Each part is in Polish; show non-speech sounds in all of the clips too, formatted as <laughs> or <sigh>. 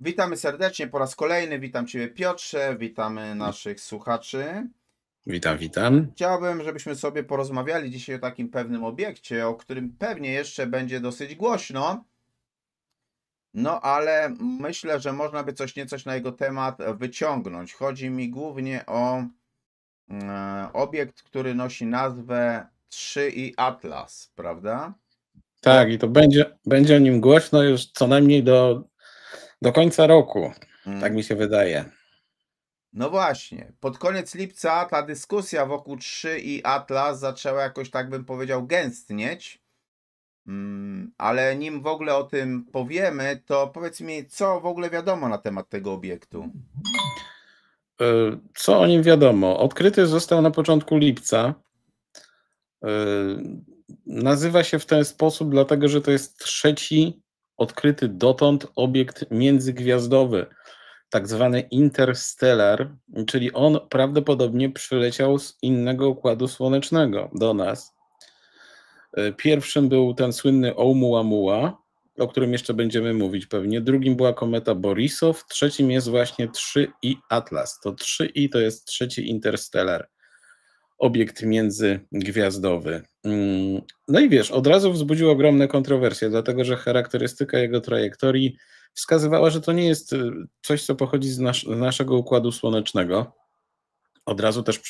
Witamy serdecznie po raz kolejny. Witam Ciebie, Piotrze. Witamy naszych słuchaczy. Witam, witam. Chciałbym, żebyśmy sobie porozmawiali dzisiaj o takim pewnym obiekcie, o którym pewnie jeszcze będzie dosyć głośno. No, ale myślę, że można by coś niecoś na jego temat wyciągnąć. Chodzi mi głównie o mm, obiekt, który nosi nazwę 3 i Atlas, prawda? Tak, i to będzie, będzie o nim głośno już co najmniej do do końca roku, hmm. tak mi się wydaje. No właśnie, pod koniec lipca ta dyskusja wokół 3 i Atlas zaczęła jakoś, tak bym powiedział, gęstnieć. Mm, ale nim w ogóle o tym powiemy, to powiedz mi, co w ogóle wiadomo na temat tego obiektu? E, co o nim wiadomo? Odkryty został na początku lipca. E, nazywa się w ten sposób, dlatego że to jest trzeci odkryty dotąd obiekt międzygwiazdowy, tak zwany interstellar, czyli on prawdopodobnie przyleciał z innego układu słonecznego do nas. E, pierwszym był ten słynny Oumuamua, o którym jeszcze będziemy mówić pewnie. Drugim była kometa Borisow, trzecim jest właśnie 3i Atlas. To 3i to jest trzeci interstellar obiekt międzygwiazdowy. Mm, no i wiesz, od razu wzbudził ogromne kontrowersje, dlatego że charakterystyka jego trajektorii wskazywała, że to nie jest y, coś, co pochodzi z, nas naszego układu słonecznego. Od razu też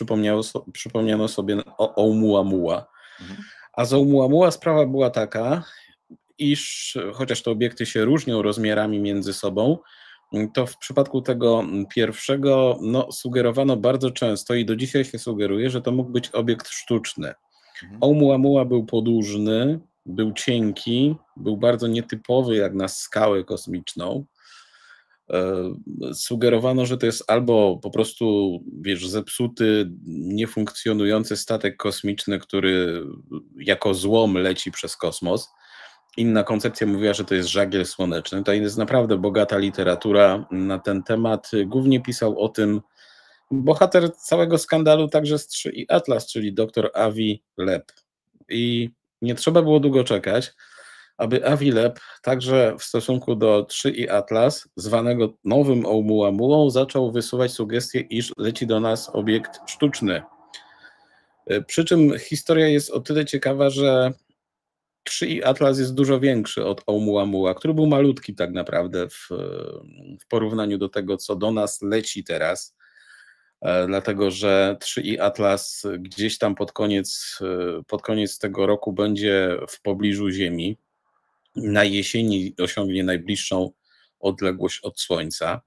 so przypomniano sobie o Oumuamua. Mhm. A z Oumuamua sprawa była taka, iż chociaż te obiekty się różnią rozmiarami między sobą, to w przypadku tego pierwszego no, sugerowano bardzo często i do dzisiaj się sugeruje, że to mógł być obiekt sztuczny. Mhm. Oumuamua był podłużny, był cienki, był bardzo nietypowy jak na skałę kosmiczną. E, sugerowano, że to jest albo po prostu, wiesz, zepsuty, niefunkcjonujący statek kosmiczny, który jako złom leci przez kosmos, inna koncepcja mówiła, że to jest żagiel słoneczny. To jest naprawdę bogata literatura na ten temat. Głównie pisał o tym bohater całego skandalu, także i Atlas, czyli dr Avi Lep. I nie trzeba było długo czekać, aby Avi Lep także w stosunku do 3 i Atlas, zwanego nowym Oumuamuą, zaczął wysuwać sugestie, iż leci do nas obiekt sztuczny. Przy czym historia jest o tyle ciekawa, że 3 i Atlas jest dużo większy od Oumuamua, który był malutki tak naprawdę w, w porównaniu do tego, co do nas leci teraz e, dlatego że 3i Atlas gdzieś tam pod koniec, e, pod koniec tego roku będzie w pobliżu Ziemi. Na jesieni osiągnie najbliższą odległość od Słońca.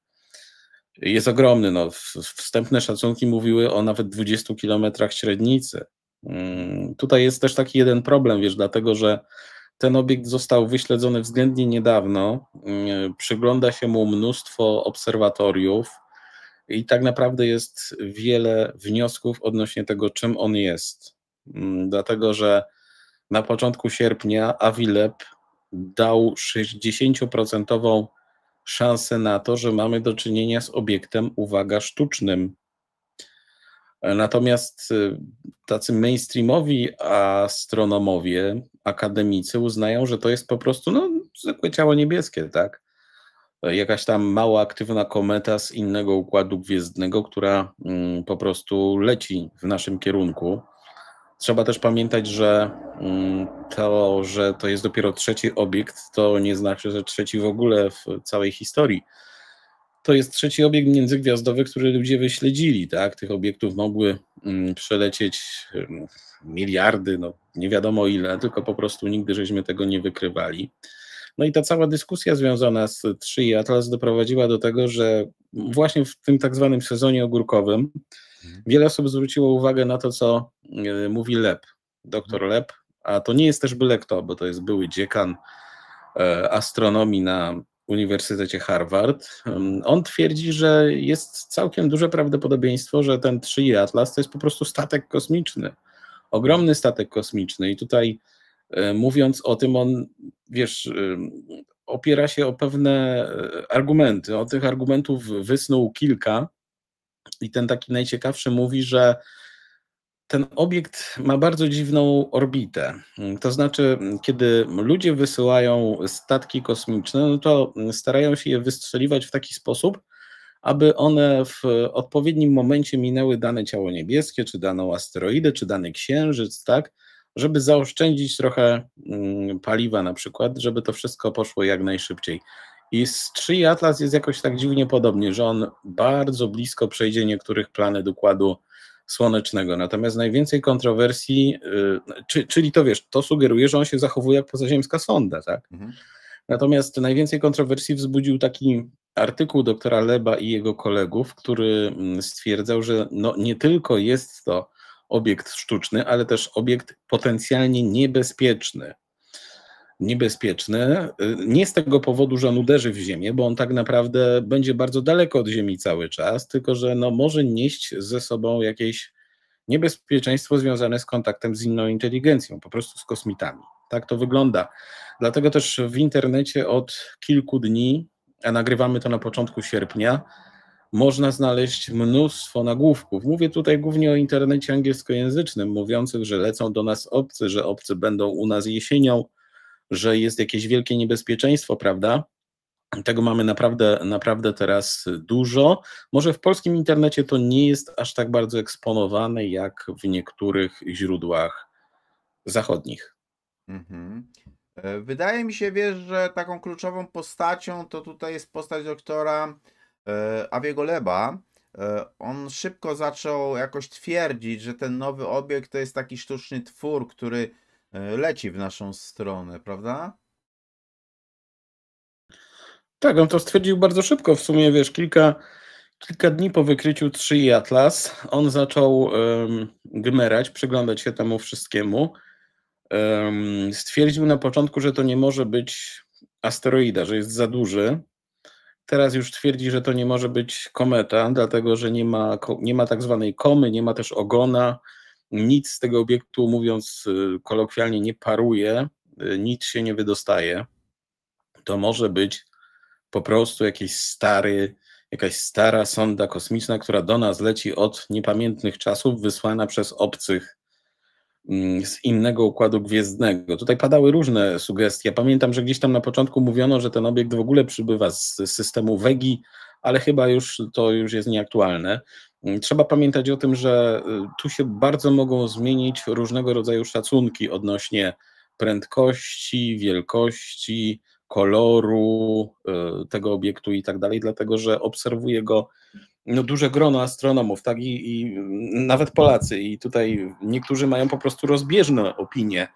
Jest ogromny. No, wstępne szacunki mówiły o nawet 20 kilometrach średnicy. Mm, tutaj jest też taki jeden problem, wiesz, dlatego że ten obiekt został wyśledzony względnie niedawno. Mm, przygląda się mu mnóstwo obserwatoriów i tak naprawdę jest wiele wniosków odnośnie tego, czym on jest. Mm, dlatego, że na początku sierpnia Avilep dał 60% szansę na to, że mamy do czynienia z obiektem, uwaga, sztucznym. Natomiast y, tacy mainstreamowi astronomowie, akademicy uznają, że to jest po prostu no, zwykłe ciało niebieskie, tak? Jakaś tam mało aktywna kometa z innego układu gwiezdnego, która mm, po prostu leci w naszym kierunku. Trzeba też pamiętać, że mm, to, że to jest dopiero trzeci obiekt, to nie znaczy, że trzeci w ogóle w całej historii to jest trzeci obiekt międzygwiazdowy, który ludzie wyśledzili. Tak? Tych obiektów mogły mm, przelecieć mm, miliardy, no nie wiadomo ile, tylko po prostu nigdy żeśmy tego nie wykrywali. No i ta cała dyskusja związana z 3 i Atlas doprowadziła do tego, że właśnie w tym tak zwanym sezonie ogórkowym mhm. wiele osób zwróciło uwagę na to, co y, mówi Lep, doktor mhm. Lep, a to nie jest też byle kto, bo to jest były dziekan e, astronomii na Uniwersytecie Harvard. On twierdzi, że jest całkiem duże prawdopodobieństwo, że ten 3 Atlas to jest po prostu statek kosmiczny. Ogromny statek kosmiczny i tutaj e, mówiąc o tym, on wiesz, opiera się o pewne e, argumenty. O tych argumentów wysnuł kilka i ten taki najciekawszy mówi, że ten obiekt ma bardzo dziwną orbitę. To znaczy, kiedy ludzie wysyłają statki kosmiczne, no to starają się je wystrzeliwać w taki sposób, aby one w odpowiednim momencie minęły dane ciało niebieskie, czy daną asteroidę, czy dany księżyc, tak, żeby zaoszczędzić trochę mm, paliwa na przykład, żeby to wszystko poszło jak najszybciej. I Strzyi Atlas jest jakoś tak dziwnie podobnie, że on bardzo blisko przejdzie niektórych planet układu słonecznego. Natomiast najwięcej kontrowersji, y, czy, czyli to wiesz, to sugeruje, że on się zachowuje jak pozaziemska sonda, tak? Mhm. Natomiast najwięcej kontrowersji wzbudził taki artykuł doktora Leba i jego kolegów, który mm, stwierdzał, że no, nie tylko jest to obiekt sztuczny, ale też obiekt potencjalnie niebezpieczny niebezpieczny. Nie z tego powodu, że on uderzy w ziemię, bo on tak naprawdę będzie bardzo daleko od ziemi cały czas, tylko że no, może nieść ze sobą jakieś niebezpieczeństwo związane z kontaktem z inną inteligencją, po prostu z kosmitami. Tak to wygląda. Dlatego też w internecie od kilku dni, a nagrywamy to na początku sierpnia, można znaleźć mnóstwo nagłówków. Mówię tutaj głównie o internecie angielskojęzycznym, mówiących, że lecą do nas obcy, że obcy będą u nas jesienią, że jest jakieś wielkie niebezpieczeństwo, prawda? Tego mamy naprawdę, naprawdę teraz dużo. Może w polskim internecie to nie jest aż tak bardzo eksponowane, jak w niektórych źródłach zachodnich. Mhm. E, wydaje mi się, wiesz, że taką kluczową postacią to tutaj jest postać doktora e, Awiego Leba. E, on szybko zaczął jakoś twierdzić, że ten nowy obiekt to jest taki sztuczny twór, który E, leci w naszą stronę, prawda? Tak, on to stwierdził bardzo szybko. W sumie, wiesz, kilka, kilka dni po wykryciu 3 i Atlas, on zaczął um, gmerać, przyglądać się temu wszystkiemu. Um, stwierdził na początku, że to nie może być asteroida, że jest za duży. Teraz już twierdzi, że to nie może być kometa, dlatego że nie ma, nie ma tak zwanej komy, nie ma też ogona, nic z tego obiektu, mówiąc y, kolokwialnie, nie paruje, y, nic się nie wydostaje. To może być po prostu jakiś stary, jakaś stara sonda kosmiczna, która do nas leci od niepamiętnych czasów, wysłana przez obcych mm, z innego układu gwiezdnego. Tutaj padały różne sugestie. Ja pamiętam, że gdzieś tam na początku mówiono, że ten obiekt w ogóle przybywa z systemu Wegi, ale chyba już to już jest nieaktualne. Mm, trzeba pamiętać o tym, że y, tu się bardzo mogą zmienić różnego rodzaju szacunki odnośnie prędkości, wielkości, koloru y, tego obiektu i tak dalej, dlatego że obserwuje go no, duże grono astronomów, tak I, i mm, nawet Polacy, i tutaj niektórzy mają po prostu rozbieżne opinie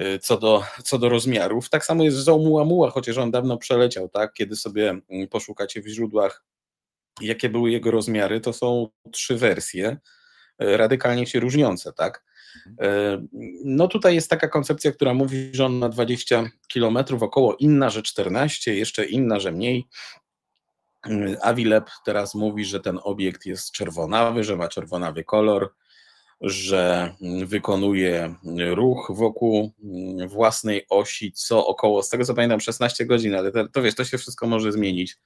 y, co do, co do rozmiarów. Tak samo jest z Oumuamua, chociaż on dawno przeleciał, tak? Kiedy sobie mm, poszukacie w źródłach jakie były jego rozmiary, to są trzy wersje e, radykalnie się różniące, tak? Mhm. E, no tutaj jest taka koncepcja, która mówi, że on ma 20 km około, inna, że 14, jeszcze inna, że mniej. E, Avilep teraz mówi, że ten obiekt jest czerwonawy, że ma czerwonawy kolor, że mm, wykonuje mm, ruch wokół mm, własnej osi, co około, z tego co pamiętam, 16 godzin, ale to, to wiesz, to się wszystko może zmienić.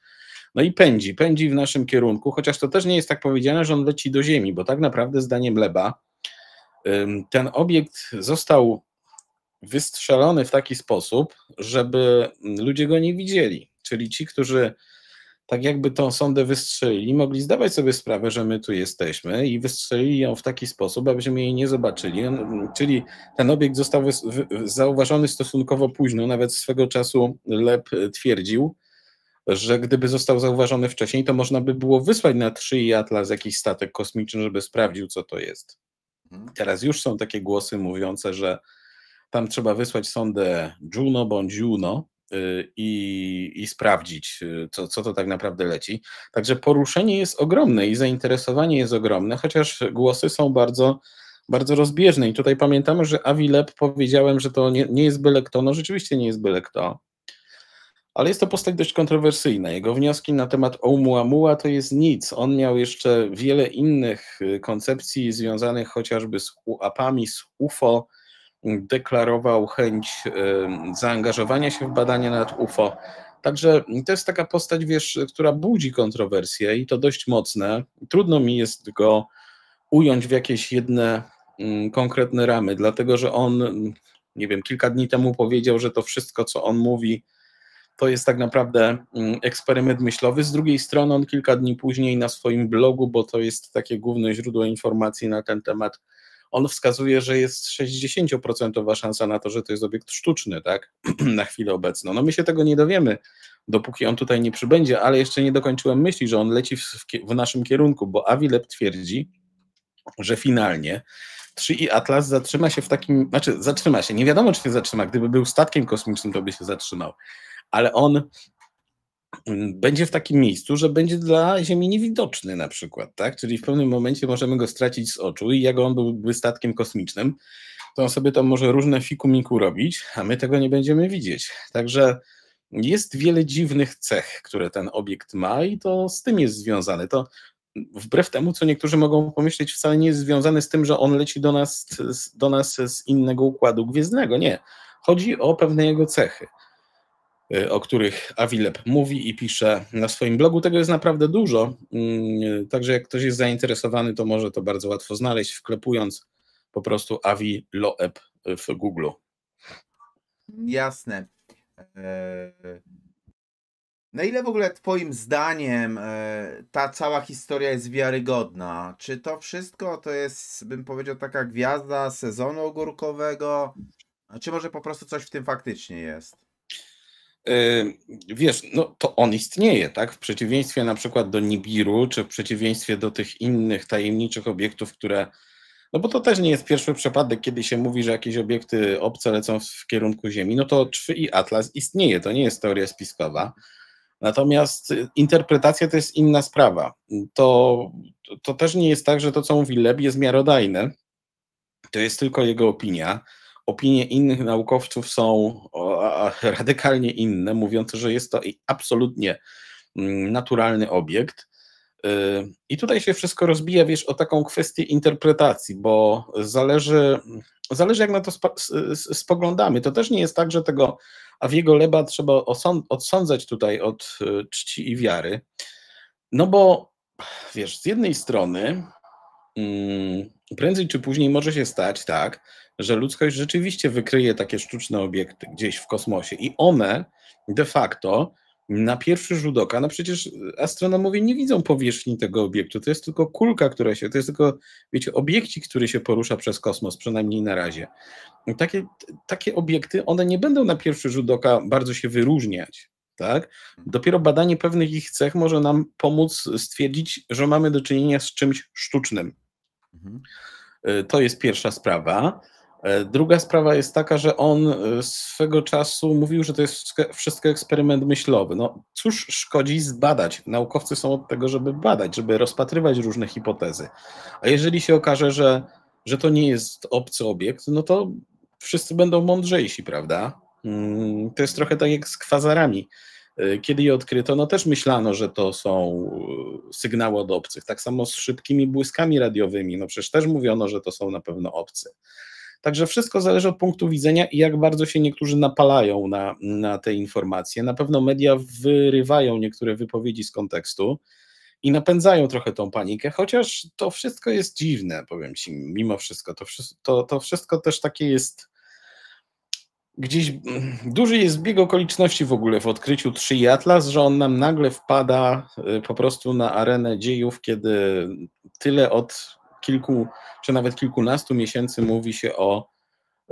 No i pędzi, pędzi w naszym kierunku, chociaż to też nie jest tak powiedziane, że on leci do Ziemi, bo tak naprawdę zdaniem Leba ten obiekt został wystrzelony w taki sposób, żeby ludzie go nie widzieli. Czyli ci, którzy tak jakby tą sondę wystrzelili, mogli zdawać sobie sprawę, że my tu jesteśmy i wystrzelili ją w taki sposób, abyśmy jej nie zobaczyli. Czyli ten obiekt został zauważony stosunkowo późno, nawet swego czasu Leb y, twierdził, że gdyby został zauważony wcześniej, to można by było wysłać na 3 i Atlas jakiś statek kosmiczny, żeby sprawdził, co to jest. Mhm. Teraz już są takie głosy mówiące, że tam trzeba wysłać sondę Juno bądź Juno y, i, i sprawdzić, y, co, co to tak naprawdę leci. Także poruszenie jest ogromne i zainteresowanie jest ogromne, chociaż głosy są bardzo bardzo rozbieżne. I tutaj pamiętamy, że Avileb powiedziałem, że to nie, nie jest byle kto. No rzeczywiście nie jest byle kto ale jest to postać dość kontrowersyjna. Jego wnioski na temat Oumuamua to jest nic. On miał jeszcze wiele innych y, koncepcji związanych chociażby z UAPami, z UFO. Deklarował chęć y, zaangażowania się w badania nad UFO. Także to jest taka postać, wiesz, która budzi kontrowersje i to dość mocne. Trudno mi jest go ująć w jakieś jedne mm, konkretne ramy, dlatego że on, mm, nie wiem, kilka dni temu powiedział, że to wszystko, co on mówi, to jest tak naprawdę mm, eksperyment myślowy. Z drugiej strony, on kilka dni później na swoim blogu, bo to jest takie główne źródło informacji na ten temat, on wskazuje, że jest 60% szansa na to, że to jest obiekt sztuczny, tak, <clears throat> na chwilę obecną. No my się tego nie dowiemy, dopóki on tutaj nie przybędzie, ale jeszcze nie dokończyłem myśli, że on leci w, w naszym kierunku, bo Avilep twierdzi, że finalnie 3 i Atlas zatrzyma się w takim, znaczy zatrzyma się, nie wiadomo czy się zatrzyma, gdyby był statkiem kosmicznym, to by się zatrzymał ale on mm, będzie w takim miejscu, że będzie dla Ziemi niewidoczny na przykład, tak? Czyli w pewnym momencie możemy go stracić z oczu i jak on byłby statkiem kosmicznym, to on sobie tam może różne fiku-miku robić, a my tego nie będziemy widzieć. Także jest wiele dziwnych cech, które ten obiekt ma i to z tym jest związane. To wbrew temu, co niektórzy mogą pomyśleć, wcale nie jest związane z tym, że on leci do nas, do nas z innego układu gwiezdnego. Nie. Chodzi o pewne jego cechy. Y, o których Avilep mówi i pisze na swoim blogu. Tego jest naprawdę dużo, mm, także jak ktoś jest zainteresowany, to może to bardzo łatwo znaleźć, wklepując po prostu Avi Loeb w Google. Jasne. E, na no ile w ogóle Twoim zdaniem e, ta cała historia jest wiarygodna? Czy to wszystko to jest, bym powiedział, taka gwiazda sezonu ogórkowego? Czy może po prostu coś w tym faktycznie jest? Yy, wiesz, no to on istnieje, tak? W przeciwieństwie na przykład do Nibiru, czy w przeciwieństwie do tych innych tajemniczych obiektów, które. No bo to też nie jest pierwszy przypadek, kiedy się mówi, że jakieś obiekty obce lecą w kierunku Ziemi. No to Czwy i Atlas istnieje, to nie jest teoria spiskowa. Natomiast interpretacja to jest inna sprawa. To, to też nie jest tak, że to, co mówi Leb, jest miarodajne. To jest tylko jego opinia opinie innych naukowców są radykalnie inne, mówiące, że jest to absolutnie mm, naturalny obiekt. Y, I tutaj się wszystko rozbija, wiesz, o taką kwestię interpretacji, bo zależy, zależy jak na to spoglądamy. To też nie jest tak, że tego Aviego Leba trzeba odsądzać tutaj od y, czci i wiary. No bo wiesz, z jednej strony mm, prędzej czy później może się stać tak, że ludzkość rzeczywiście wykryje takie sztuczne obiekty gdzieś w kosmosie i one de facto na pierwszy rzut oka, no przecież astronomowie nie widzą powierzchni tego obiektu, to jest tylko kulka, która się, to jest tylko, wiecie, obiekcik, który się porusza przez kosmos, przynajmniej na razie. takie, takie obiekty, one nie będą na pierwszy rzut oka bardzo się wyróżniać, tak? Dopiero badanie pewnych ich cech może nam pomóc stwierdzić, że mamy do czynienia z czymś sztucznym. Mhm. Y, to jest pierwsza sprawa. E, druga sprawa jest taka, że on e, swego czasu mówił, że to jest wszystko eksperyment myślowy. No cóż szkodzi zbadać? Naukowcy są od tego, żeby badać, żeby rozpatrywać różne hipotezy. A jeżeli się okaże, że, że to nie jest obcy obiekt, no to wszyscy będą mądrzejsi, prawda? Mm, to jest trochę tak jak z kwazarami. E, kiedy je odkryto, no też myślano, że to są sygnały od obcych. Tak samo z szybkimi błyskami radiowymi, no przecież też mówiono, że to są na pewno obcy. Także wszystko zależy od punktu widzenia i jak bardzo się niektórzy napalają na, na te informacje. Na pewno media wyrywają niektóre wypowiedzi z kontekstu i napędzają trochę tą panikę, chociaż to wszystko jest dziwne, powiem ci, mimo wszystko. To, to, to wszystko też takie jest gdzieś duży jest zbieg okoliczności w ogóle w odkryciu 3 i Atlas, że on nam nagle wpada y, po prostu na arenę dziejów, kiedy tyle od kilku, czy nawet kilkunastu miesięcy mówi się o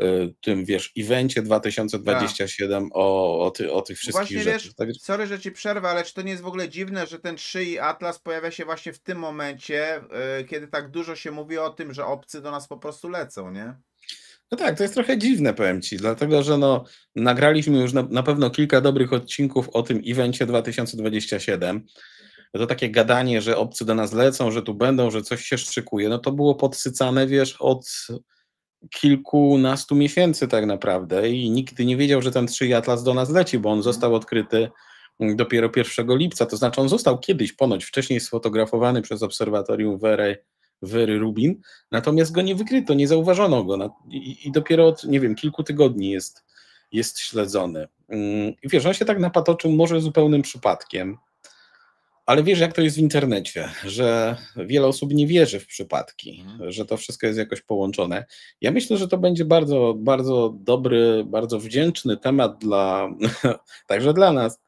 y, tym, wiesz, evencie 2027, tak. o, o, ty, o tych wszystkich właśnie, rzeczach. Wiesz, tak? Sorry, że ci przerwę, ale czy to nie jest w ogóle dziwne, że ten i Atlas pojawia się właśnie w tym momencie, yy, kiedy tak dużo się mówi o tym, że obcy do nas po prostu lecą, nie? No tak, to jest trochę dziwne, powiem Ci, dlatego że no, nagraliśmy już na, na pewno kilka dobrych odcinków o tym evencie 2027. No to takie gadanie, że obcy do nas lecą, że tu będą, że coś się szykuje, no to było podsycane, wiesz, od kilkunastu miesięcy tak naprawdę i nikt nie wiedział, że ten trzyjatlas Atlas do nas leci, bo on mhm. został odkryty dopiero 1 lipca, to znaczy on został kiedyś ponoć wcześniej sfotografowany przez obserwatorium Wery, Wery Rubin, natomiast go nie wykryto, nie zauważono go i, i dopiero od, nie wiem, kilku tygodni jest, jest śledzony. Mm, I wiesz, on się tak napatoczył może zupełnym przypadkiem, ale wiesz, jak to jest w internecie, że wiele osób nie wierzy w przypadki, mhm. że to wszystko jest jakoś połączone. Ja myślę, że to będzie bardzo, bardzo dobry, bardzo wdzięczny temat dla, <laughs> także dla nas,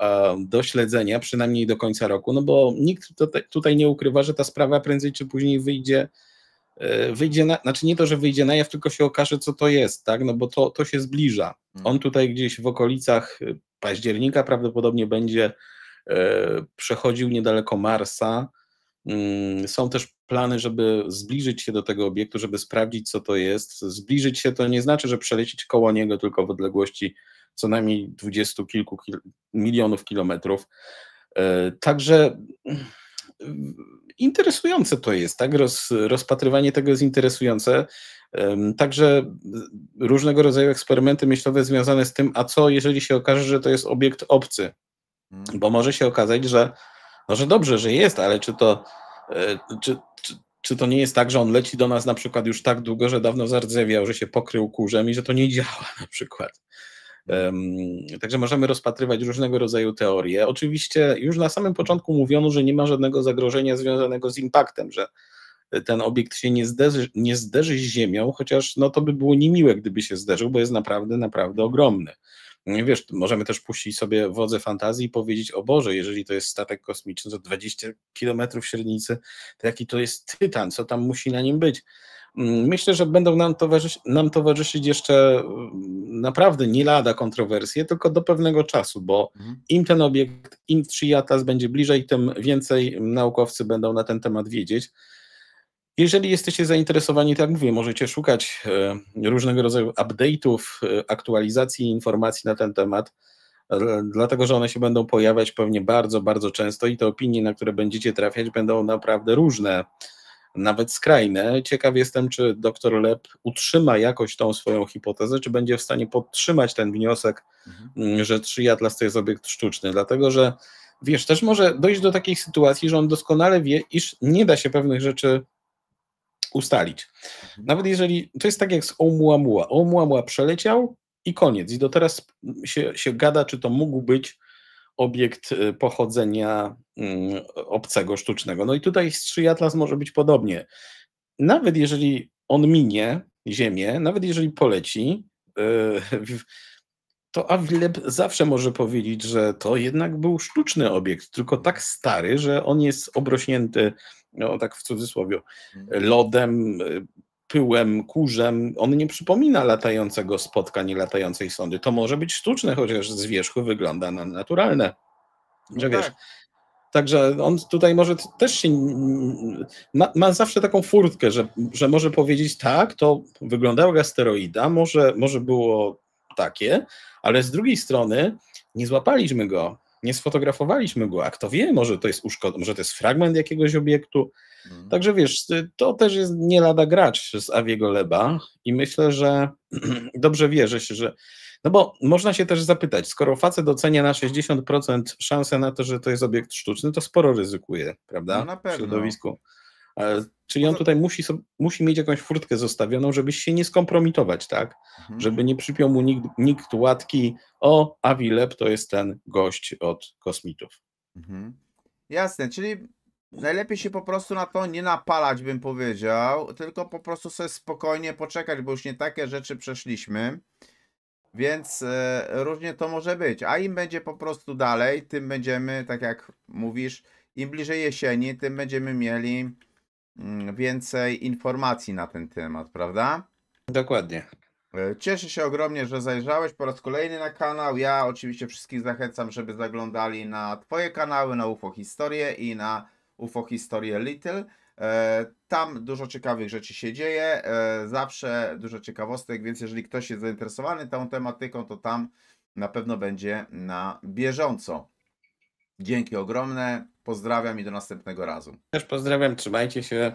e, do śledzenia, przynajmniej do końca roku, no bo nikt tutaj nie ukrywa, że ta sprawa prędzej czy później wyjdzie, e, wyjdzie na, znaczy nie to, że wyjdzie na jaw, tylko się okaże, co to jest, tak, no bo to, to się zbliża. On mhm. tutaj gdzieś w okolicach e, października prawdopodobnie będzie E, przechodził niedaleko Marsa. Mm, są też plany, żeby zbliżyć się do tego obiektu, żeby sprawdzić, co to jest. Zbliżyć się to nie znaczy, że przelecieć koło niego, tylko w odległości co najmniej dwudziestu kilku kil milionów kilometrów. E, także mm, interesujące to jest, tak? Roz, rozpatrywanie tego jest interesujące. Także mm, różnego rodzaju eksperymenty myślowe związane z tym, a co jeżeli się okaże, że to jest obiekt obcy, bo może się okazać, że, no, że dobrze, że jest, ale czy to, e, czy, czy, czy to nie jest tak, że on leci do nas na przykład już tak długo, że dawno zardzewiał, że się pokrył kurzem i że to nie działa <laughs> na przykład. Także możemy rozpatrywać różnego rodzaju teorie. Oczywiście już na samym początku mówiono, że nie ma żadnego zagrożenia związanego z impaktem, że ten obiekt się nie zderzy, nie zderzy z Ziemią, chociaż no to by było niemiłe, gdyby się zderzył, bo jest naprawdę, naprawdę ogromny. No wiesz, możemy też puścić sobie wodze fantazji i powiedzieć, o Boże, jeżeli to jest statek kosmiczny, to 20 kilometrów średnicy, to jaki to jest tytan, co tam musi na nim być. Mm, myślę, że będą nam towarzyszyć, nam towarzyszyć jeszcze mm, naprawdę nie lada kontrowersje, tylko do pewnego czasu, bo mhm. im ten obiekt, im Triatlas będzie bliżej, tym więcej naukowcy będą na ten temat wiedzieć. Jeżeli jesteście zainteresowani, tak mówię, możecie szukać e, różnego rodzaju update'ów, e, aktualizacji informacji na ten temat, e, dlatego że one się będą pojawiać pewnie bardzo, bardzo często i te opinie, na które będziecie trafiać, będą naprawdę różne, nawet skrajne. Ciekaw jestem, czy dr Lep utrzyma jakoś tą swoją hipotezę, czy będzie w stanie podtrzymać ten wniosek, mhm. że triatlas to jest obiekt sztuczny, dlatego że wiesz, też może dojść do takiej sytuacji, że on doskonale wie, iż nie da się pewnych rzeczy ustalić. Mhm. Nawet jeżeli, to jest tak jak z Oumuamua. Oumuamua przeleciał i koniec. I do teraz się, się gada, czy to mógł być obiekt y, pochodzenia y, obcego, sztucznego. No i tutaj z Atlas może być podobnie. Nawet jeżeli on minie Ziemię, nawet jeżeli poleci, y, to Awileb zawsze może powiedzieć, że to jednak był sztuczny obiekt, tylko tak stary, że on jest obrośnięty, no, tak w cudzysłowie, mhm. lodem, pyłem, kurzem. On nie przypomina latającego spotka, nie latającej sondy. To może być sztuczne, chociaż z wierzchu wygląda na naturalne. No że no wiesz, tak. Także on tutaj może też się. Ma, ma, zawsze taką furtkę, że, że może powiedzieć tak, to jak asteroida, może, może było takie, ale z drugiej strony nie złapaliśmy go, nie sfotografowaliśmy go, a kto wie, może to jest uszkod... może to jest fragment jakiegoś obiektu. Mhm. Także wiesz, y, to też jest nie lada grać z Awiego Leba i myślę, że <clears throat> dobrze wierzę się, że no bo można się też zapytać, skoro facet docenia na 60% szansę na to, że to jest obiekt sztuczny, to sporo ryzykuje, prawda? No na pewno. W środowisku. Czyli on tutaj musi, musi mieć jakąś furtkę zostawioną, żeby się nie skompromitować, tak? Mhm. Żeby nie przypiął mu nikt, nikt łatki, o, Avilep to jest ten gość od kosmitów. Mhm. Jasne, czyli najlepiej się po prostu na to nie napalać, bym powiedział, tylko po prostu sobie spokojnie poczekać, bo już nie takie rzeczy przeszliśmy. Więc e, różnie to może być. A im będzie po prostu dalej, tym będziemy, tak jak mówisz, im bliżej jesieni, tym będziemy mieli Mm, więcej informacji na ten temat, prawda? Dokładnie. E, cieszę się ogromnie, że zajrzałeś po raz kolejny na kanał. Ja oczywiście wszystkich zachęcam, żeby zaglądali na Twoje kanały, na UFO Historię i na UFO Historię Little. E, tam dużo ciekawych rzeczy się dzieje, e, zawsze dużo ciekawostek, więc jeżeli ktoś jest zainteresowany tą tematyką, to tam na pewno będzie na bieżąco. Dzięki ogromne. Pozdrawiam i do następnego razu. Też pozdrawiam, trzymajcie się.